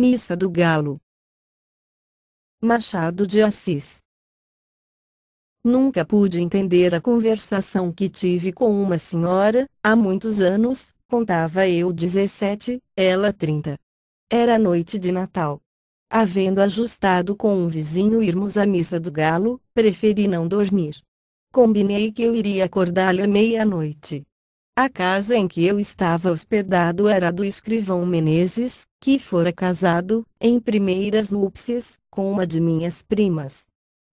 Missa do Galo. Machado de Assis. Nunca pude entender a conversação que tive com uma senhora, há muitos anos, contava eu 17, ela 30. Era noite de Natal. Havendo ajustado com um vizinho irmos à missa do galo, preferi não dormir. Combinei que eu iria acordá-lo à meia-noite. A casa em que eu estava hospedado era do escrivão Menezes, que fora casado, em primeiras núpcias, com uma de minhas primas.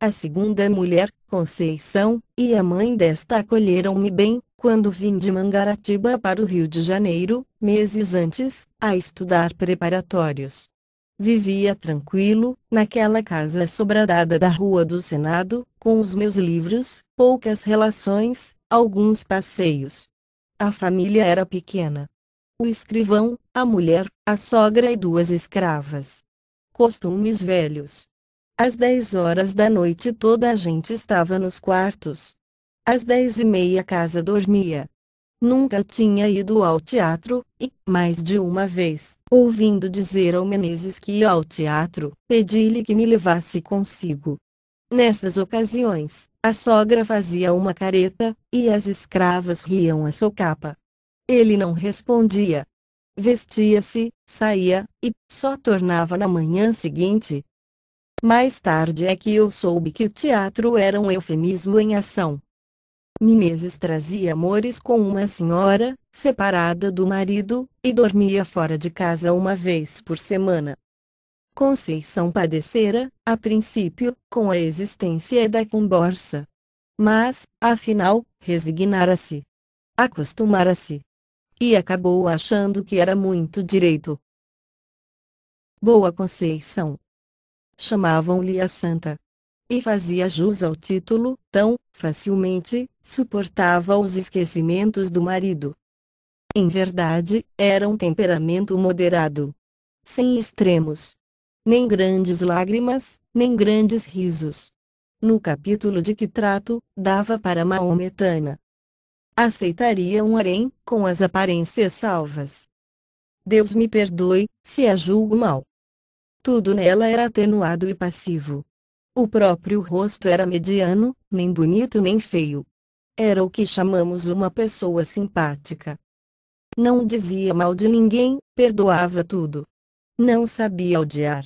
A segunda mulher, Conceição, e a mãe desta acolheram-me bem, quando vim de Mangaratiba para o Rio de Janeiro, meses antes, a estudar preparatórios. Vivia tranquilo, naquela casa sobradada da Rua do Senado, com os meus livros, poucas relações, alguns passeios. A família era pequena o escrivão, a mulher, a sogra e duas escravas. Costumes velhos. Às dez horas da noite toda a gente estava nos quartos. Às dez e meia a casa dormia. Nunca tinha ido ao teatro, e, mais de uma vez, ouvindo dizer ao Menezes que ia ao teatro, pedi-lhe que me levasse consigo. Nessas ocasiões, a sogra fazia uma careta, e as escravas riam a socapa. Ele não respondia. Vestia-se, saía, e só tornava na manhã seguinte. Mais tarde é que eu soube que o teatro era um eufemismo em ação. Minneses trazia amores com uma senhora, separada do marido, e dormia fora de casa uma vez por semana. Conceição padecera, a princípio, com a existência da comborça. Mas, afinal, resignara-se. Acostumara-se e acabou achando que era muito direito. Boa Conceição. Chamavam-lhe a Santa. E fazia jus ao título, tão facilmente, suportava os esquecimentos do marido. Em verdade, era um temperamento moderado. Sem extremos. Nem grandes lágrimas, nem grandes risos. No capítulo de que trato, dava para Maometana aceitaria um harém, com as aparências salvas. Deus me perdoe, se a julgo mal. Tudo nela era atenuado e passivo. O próprio rosto era mediano, nem bonito nem feio. Era o que chamamos uma pessoa simpática. Não dizia mal de ninguém, perdoava tudo. Não sabia odiar.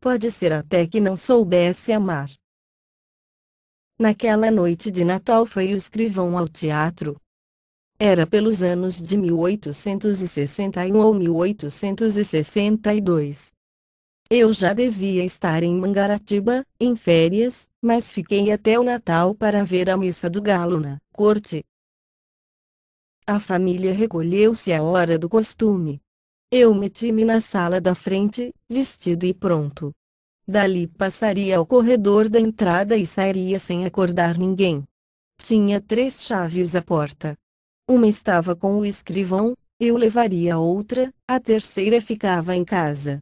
Pode ser até que não soubesse amar. Naquela noite de Natal foi o escrivão ao teatro. Era pelos anos de 1861 ou 1862. Eu já devia estar em Mangaratiba, em férias, mas fiquei até o Natal para ver a missa do galo na corte. A família recolheu-se à hora do costume. Eu meti-me na sala da frente, vestido e pronto, Dali passaria ao corredor da entrada e sairia sem acordar ninguém. Tinha três chaves à porta. Uma estava com o escrivão, eu levaria a outra, a terceira ficava em casa.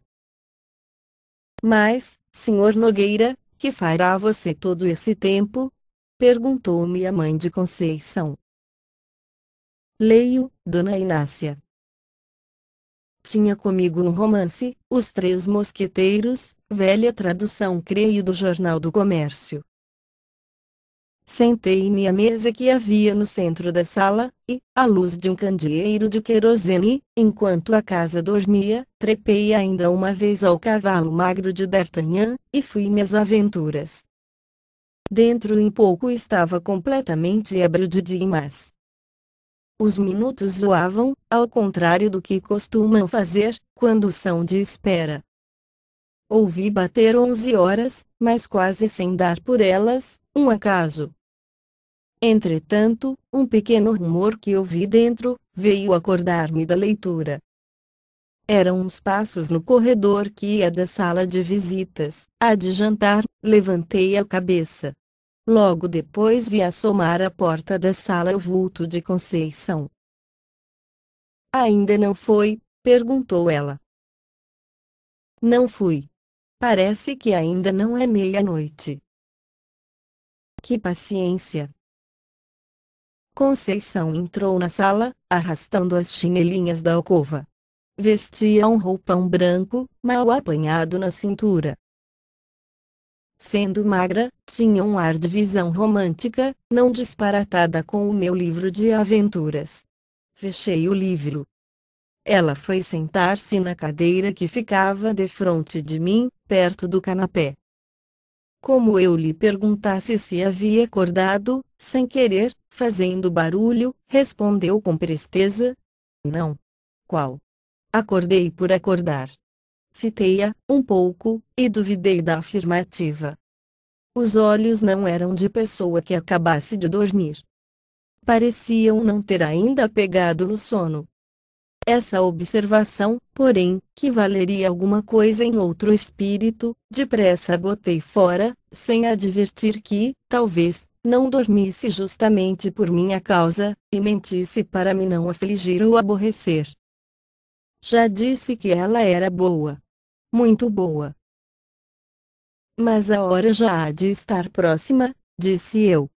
Mas, senhor Nogueira, que fará você todo esse tempo? Perguntou-me a mãe de Conceição. Leio, dona Inácia. Tinha comigo um romance, Os Três Mosqueteiros, velha tradução creio do Jornal do Comércio. Sentei-me à mesa que havia no centro da sala, e, à luz de um candeeiro de querosene, enquanto a casa dormia, trepei ainda uma vez ao cavalo magro de D'Artagnan, e fui minhas aventuras. Dentro em pouco estava completamente ébrio de Dimas. Os minutos zoavam, ao contrário do que costumam fazer, quando são de espera. Ouvi bater onze horas, mas quase sem dar por elas, um acaso. Entretanto, um pequeno rumor que ouvi dentro, veio acordar-me da leitura. Eram uns passos no corredor que ia da sala de visitas. A de jantar, levantei a cabeça. Logo depois vi assomar à porta da sala o vulto de Conceição. Ainda não foi? perguntou ela. Não fui. Parece que ainda não é meia-noite. Que paciência! Conceição entrou na sala, arrastando as chinelinhas da alcova. Vestia um roupão branco, mal apanhado na cintura. Sendo magra, tinha um ar de visão romântica, não disparatada com o meu livro de aventuras. Fechei o livro. Ela foi sentar-se na cadeira que ficava defronte de mim, perto do canapé. Como eu lhe perguntasse se havia acordado, sem querer, fazendo barulho, respondeu com presteza: Não. Qual? Acordei por acordar. Fitei-a, um pouco, e duvidei da afirmativa. Os olhos não eram de pessoa que acabasse de dormir. Pareciam não ter ainda pegado no sono. Essa observação, porém, que valeria alguma coisa em outro espírito, depressa botei fora, sem advertir que, talvez, não dormisse justamente por minha causa, e mentisse para me não afligir ou aborrecer. Já disse que ela era boa muito boa. Mas a hora já há de estar próxima, disse eu.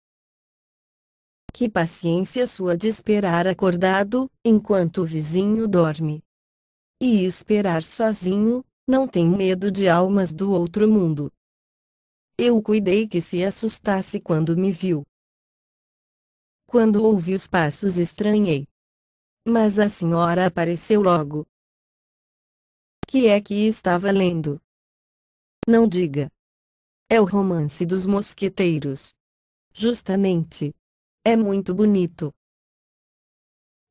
Que paciência sua de esperar acordado, enquanto o vizinho dorme. E esperar sozinho, não tem medo de almas do outro mundo. Eu cuidei que se assustasse quando me viu. Quando ouvi os passos estranhei. Mas a senhora apareceu logo que é que estava lendo? Não diga. É o romance dos mosqueteiros. Justamente. É muito bonito.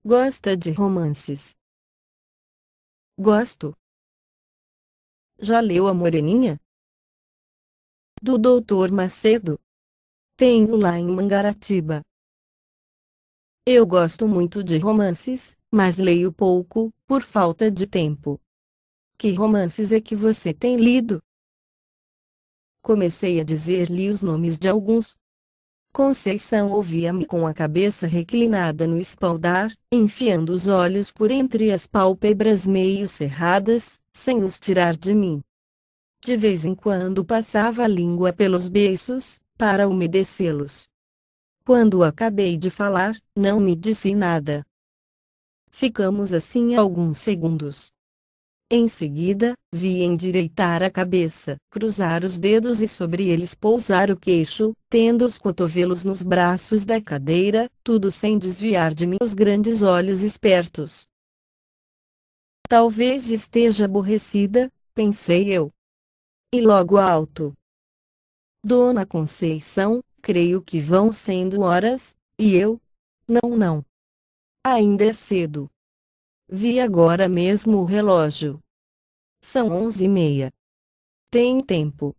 Gosta de romances? Gosto. Já leu A Moreninha? Do Doutor Macedo? Tenho lá em Mangaratiba. Eu gosto muito de romances, mas leio pouco, por falta de tempo. Que romances é que você tem lido? Comecei a dizer-lhe os nomes de alguns. Conceição ouvia-me com a cabeça reclinada no espaldar, enfiando os olhos por entre as pálpebras meio cerradas, sem os tirar de mim. De vez em quando passava a língua pelos beiços, para umedecê-los. Quando acabei de falar, não me disse nada. Ficamos assim alguns segundos. Em seguida, vi endireitar a cabeça, cruzar os dedos e sobre eles pousar o queixo, tendo os cotovelos nos braços da cadeira, tudo sem desviar de mim os grandes olhos espertos. Talvez esteja aborrecida, pensei eu. E logo alto. Dona Conceição, creio que vão sendo horas, e eu? Não, não. Ainda é cedo. Vi agora mesmo o relógio. São onze e meia. Tem tempo.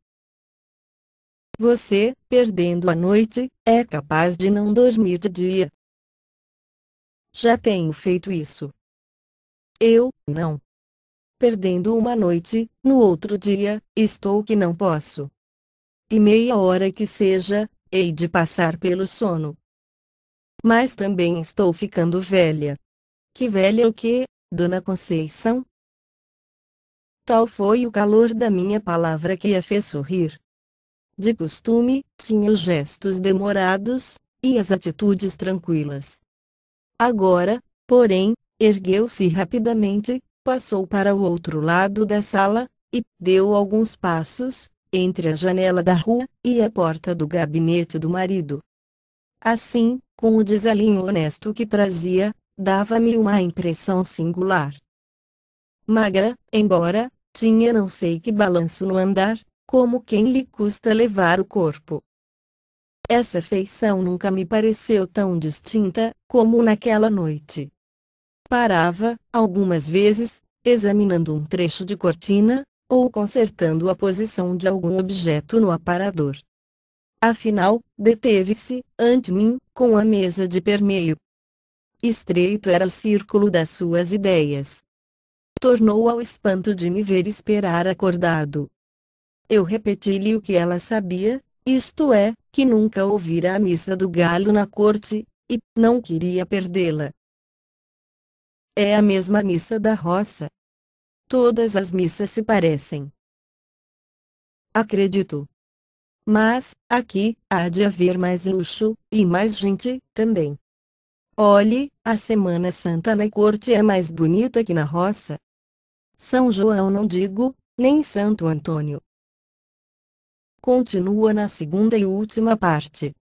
Você, perdendo a noite, é capaz de não dormir de dia. Já tenho feito isso. Eu, não. Perdendo uma noite, no outro dia, estou que não posso. E meia hora que seja, hei de passar pelo sono. Mas também estou ficando velha. Que velha o que, Dona Conceição? Tal foi o calor da minha palavra que a fez sorrir. De costume, tinha os gestos demorados, e as atitudes tranquilas. Agora, porém, ergueu-se rapidamente, passou para o outro lado da sala, e deu alguns passos, entre a janela da rua e a porta do gabinete do marido. Assim, com o desalinho honesto que trazia, dava-me uma impressão singular. Magra, embora, tinha não sei que balanço no andar, como quem lhe custa levar o corpo. Essa feição nunca me pareceu tão distinta, como naquela noite. Parava, algumas vezes, examinando um trecho de cortina, ou consertando a posição de algum objeto no aparador. Afinal, deteve-se, ante mim, com a mesa de permeio. Estreito era o círculo das suas ideias, tornou ao espanto de me ver esperar acordado. Eu repeti-lhe o que ela sabia, isto é, que nunca ouvira a missa do galo na corte, e não queria perdê-la. É a mesma missa da roça. Todas as missas se parecem. Acredito. Mas, aqui, há de haver mais luxo, e mais gente, também. Olhe, a Semana Santa na corte é mais bonita que na roça. São João não digo, nem Santo Antônio. Continua na segunda e última parte.